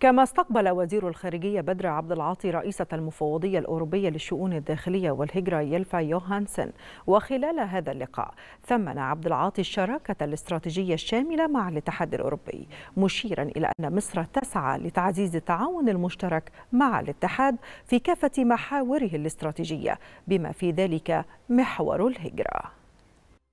كما استقبل وزير الخارجية بدر عبد العاطي رئيسة المفوضية الأوروبية للشؤون الداخلية والهجرة يلفا يوهانسن وخلال هذا اللقاء ثمن عبد العاطي الشراكة الاستراتيجية الشاملة مع الاتحاد الأوروبي مشيرا إلى أن مصر تسعى لتعزيز التعاون المشترك مع الاتحاد في كافة محاوره الاستراتيجية بما في ذلك محور الهجره